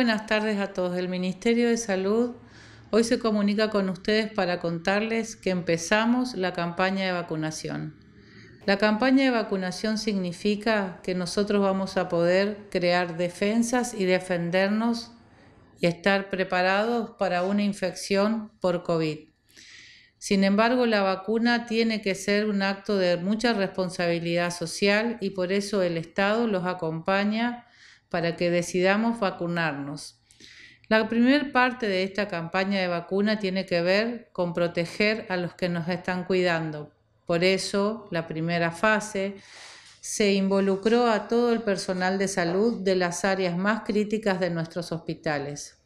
buenas tardes a todos. El Ministerio de Salud hoy se comunica con ustedes para contarles que empezamos la campaña de vacunación. La campaña de vacunación significa que nosotros vamos a poder crear defensas y defendernos y estar preparados para una infección por COVID. Sin embargo, la vacuna tiene que ser un acto de mucha responsabilidad social y por eso el Estado los acompaña para que decidamos vacunarnos. La primera parte de esta campaña de vacuna tiene que ver con proteger a los que nos están cuidando. Por eso, la primera fase se involucró a todo el personal de salud de las áreas más críticas de nuestros hospitales.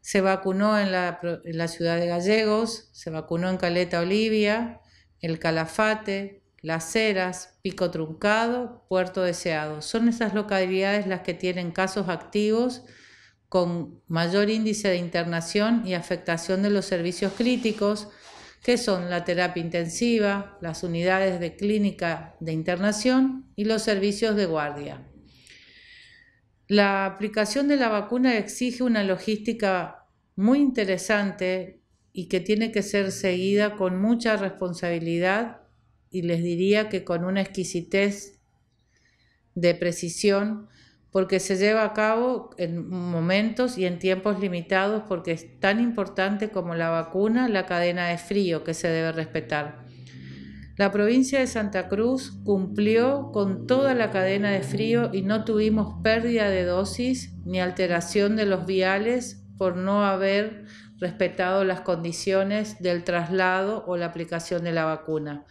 Se vacunó en la, en la ciudad de Gallegos, se vacunó en Caleta Olivia, el Calafate, las Heras, Pico Truncado, Puerto Deseado. Son esas localidades las que tienen casos activos con mayor índice de internación y afectación de los servicios críticos, que son la terapia intensiva, las unidades de clínica de internación y los servicios de guardia. La aplicación de la vacuna exige una logística muy interesante y que tiene que ser seguida con mucha responsabilidad y les diría que con una exquisitez de precisión, porque se lleva a cabo en momentos y en tiempos limitados, porque es tan importante como la vacuna la cadena de frío que se debe respetar. La provincia de Santa Cruz cumplió con toda la cadena de frío y no tuvimos pérdida de dosis ni alteración de los viales por no haber respetado las condiciones del traslado o la aplicación de la vacuna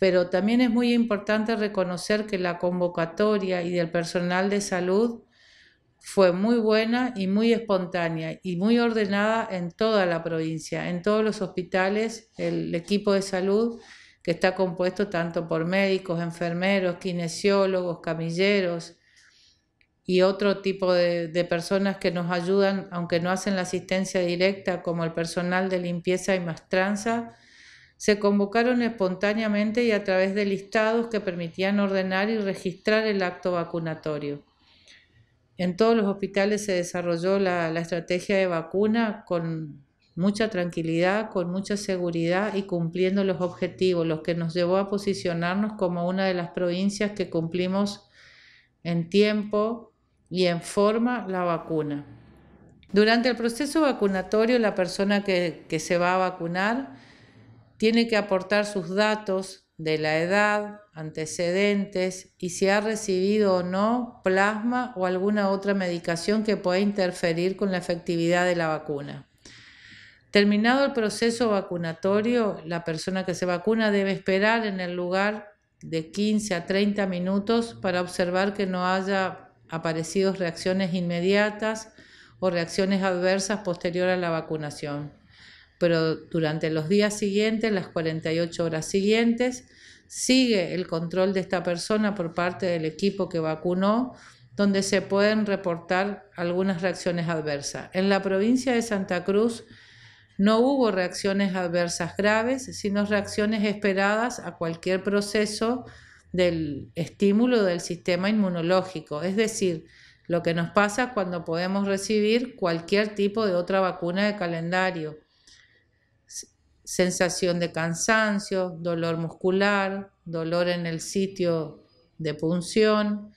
pero también es muy importante reconocer que la convocatoria y del personal de salud fue muy buena y muy espontánea y muy ordenada en toda la provincia, en todos los hospitales, el equipo de salud que está compuesto tanto por médicos, enfermeros, kinesiólogos, camilleros y otro tipo de, personas que nos ayudan, aunque no hacen la asistencia directa, como el personal de limpieza y mastranza, se convocaron espontáneamente y a través de listados que permitían ordenar y registrar el acto vacunatorio. En todos los hospitales se desarrolló la, estrategia de vacuna con mucha tranquilidad, con mucha seguridad y cumpliendo los objetivos, los que nos llevó a posicionarnos como una de las provincias que cumplimos en tiempo y en forma la vacuna. Durante el proceso vacunatorio, la persona que se va a vacunar, tiene que aportar sus datos de la edad, antecedentes y si ha recibido o no plasma o alguna otra medicación que pueda interferir con la efectividad de la vacuna. Terminado el proceso vacunatorio, la persona que se vacuna debe esperar en el lugar de 15 a 30 minutos para observar que no haya aparecido reacciones inmediatas o reacciones adversas posterior a la vacunación pero durante los días siguientes, las 48 horas siguientes, sigue el control de esta persona por parte del equipo que vacunó, donde se pueden reportar algunas reacciones adversas. En la provincia de Santa Cruz no hubo reacciones adversas graves, sino reacciones esperadas a cualquier proceso del estímulo del sistema inmunológico, es decir, lo que nos pasa cuando podemos recibir cualquier tipo de otra vacuna de calendario sensación de cansancio, dolor muscular, dolor en el sitio de punción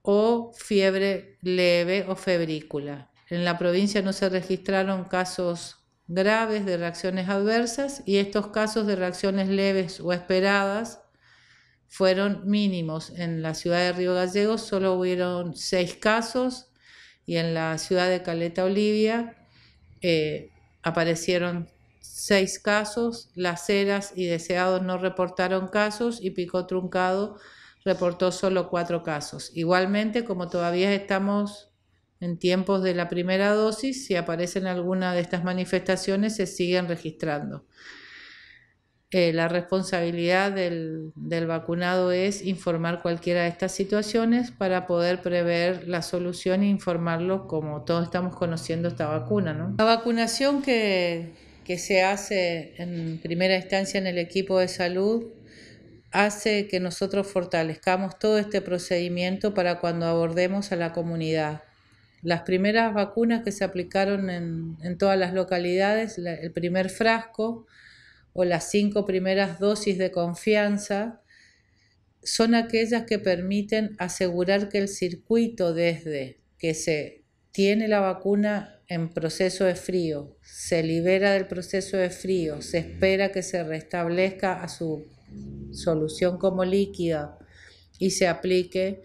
o fiebre leve o febrícula. En la provincia no se registraron casos graves de reacciones adversas y estos casos de reacciones leves o esperadas fueron mínimos. En la ciudad de Río Gallegos solo hubieron seis casos y en la ciudad de Caleta Olivia eh, aparecieron seis casos, Las Heras y Deseados no reportaron casos y Pico Truncado reportó solo cuatro casos. Igualmente, como todavía estamos en tiempos de la primera dosis, si aparecen alguna de estas manifestaciones, se siguen registrando. Eh, la responsabilidad del, vacunado es informar cualquiera de estas situaciones para poder prever la solución e informarlo como todos estamos conociendo esta vacuna. La vacunación que que se hace en primera instancia en el equipo de salud hace que nosotros fortalezcamos todo este procedimiento para cuando abordemos a la comunidad. Las primeras vacunas que se aplicaron en, todas las localidades, el primer frasco o las cinco primeras dosis de confianza, son aquellas que permiten asegurar que el circuito desde que se tiene la vacuna en proceso de frío, se libera del proceso de frío, se espera que se restablezca a su solución como líquida y se aplique,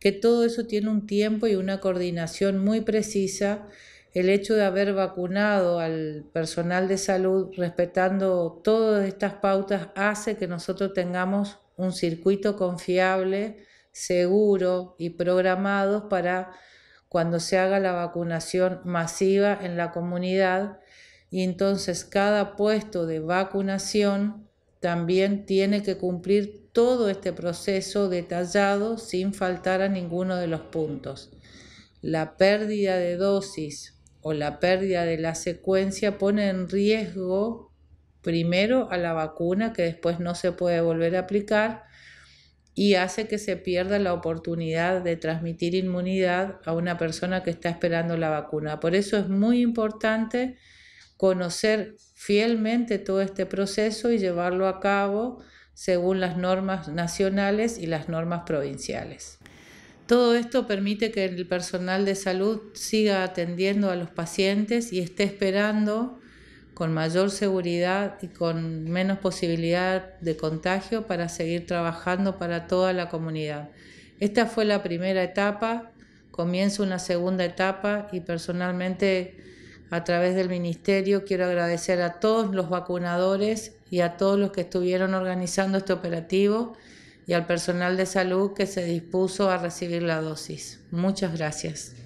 que todo eso tiene un tiempo y una coordinación muy precisa. El hecho de haber vacunado al personal de salud respetando todas estas pautas hace que nosotros tengamos un circuito confiable, seguro y programado para cuando se haga la vacunación masiva en la comunidad y entonces cada puesto de vacunación también tiene que cumplir todo este proceso detallado sin faltar a ninguno de los puntos. La pérdida de dosis o la pérdida de la secuencia pone en riesgo primero a la vacuna que después no se puede volver a aplicar y hace que se pierda la oportunidad de transmitir inmunidad a una persona que está esperando la vacuna. Por eso es muy importante conocer fielmente todo este proceso y llevarlo a cabo según las normas nacionales y las normas provinciales. Todo esto permite que el personal de salud siga atendiendo a los pacientes y esté esperando con mayor seguridad y con menos posibilidad de contagio para seguir trabajando para toda la comunidad. Esta fue la primera etapa, comienza una segunda etapa y personalmente a través del ministerio quiero agradecer a todos los vacunadores y a todos los que estuvieron organizando este operativo y al personal de salud que se dispuso a recibir la dosis. Muchas gracias.